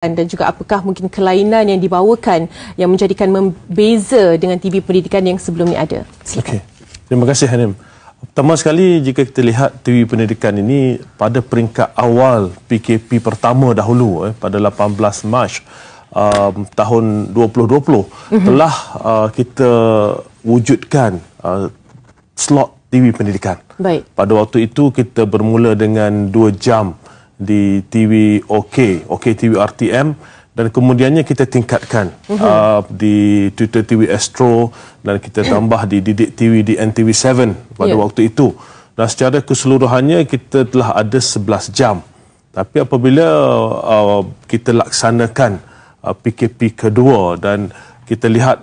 dan juga apakah mungkin kelainan yang dibawakan yang menjadikan membeza dengan TV pendidikan yang sebelumnya ada. Okay, Terima kasih Hanim. Pertama sekali jika kita lihat TV pendidikan ini pada peringkat awal PKP pertama dahulu eh, pada 18 Mac um, tahun 2020 mhm. telah uh, kita wujudkan uh, slot TV pendidikan. Baik. Pada waktu itu kita bermula dengan 2 jam di TV OK, OK TV RTM dan kemudiannya kita tingkatkan uh mhm. -huh. uh, di Twitter TV Astro dan kita tambah di Didik TV di NTV7 pada yeah. waktu itu. Dan secara keseluruhannya kita telah ada 11 jam. Tapi apabila uh, kita laksanakan uh, PKP kedua dan kita lihat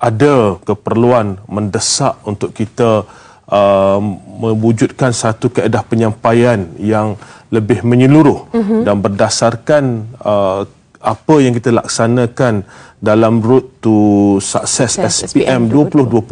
ada keperluan mendesak untuk kita Uh, mewujudkan satu keadaan penyampaian yang lebih menyeluruh mm -hmm. dan berdasarkan uh, apa yang kita laksanakan dalam road to success yes, SPM 2020.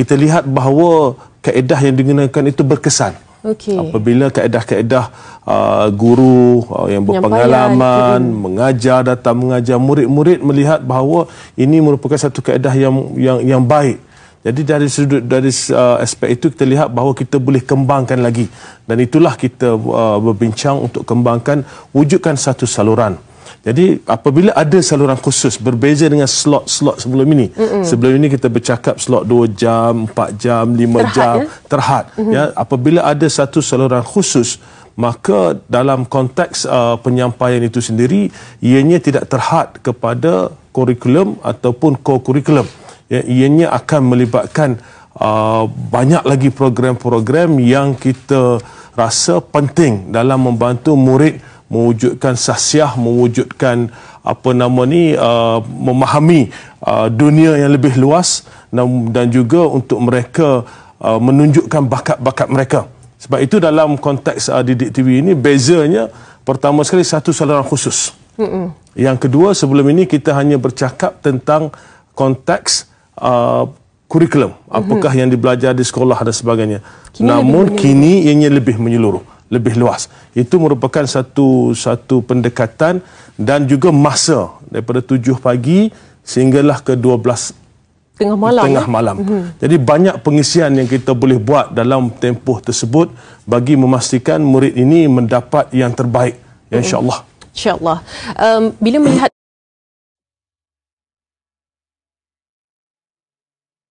2020 kita lihat bahawa kaedah yang digunakan itu berkesan okay. apabila kaedah-kaedah uh, guru uh, yang berpengalaman yang mengajar datang mengajar murid-murid melihat bahawa ini merupakan satu kaedah yang yang yang baik jadi dari sudut dari uh, aspek itu kita lihat bahawa kita boleh kembangkan lagi dan itulah kita uh, berbincang untuk kembangkan wujudkan satu saluran. Jadi apabila ada saluran khusus berbeza dengan slot-slot sebelum ini. Mm-mm. Sebelum ini kita bercakap slot 2 jam, 4 jam, 5 terhad, jam ya? terhad. Mm-hmm. Ya, apabila ada satu saluran khusus maka dalam konteks uh, penyampaian itu sendiri ianya tidak terhad kepada kurikulum ataupun co-curriculum. mm ya, ianya akan melibatkan uh, banyak lagi program-program yang kita rasa penting dalam membantu murid mewujudkan sasiah, mewujudkan apa nama ni uh, memahami uh, dunia yang lebih luas dan, dan juga untuk mereka uh, menunjukkan bakat-bakat mereka. Sebab itu dalam konteks uh, Didik TV ini bezanya pertama sekali satu saluran khusus. Mm-mm. Yang kedua sebelum ini kita hanya bercakap tentang konteks uh, Uh, kurikulum apakah mm -hmm. yang dibelajar di sekolah dan sebagainya kini namun lebih kini ianya lebih menyeluruh lebih luas itu merupakan satu satu pendekatan dan juga masa daripada 7 pagi sehinggalah ke 12 tengah malam, tengah ya? malam. Mm -hmm. jadi banyak pengisian yang kita boleh buat dalam tempoh tersebut bagi memastikan murid ini mendapat yang terbaik ya, mhm. insyaallah mm -hmm. insyaallah um, bila melihat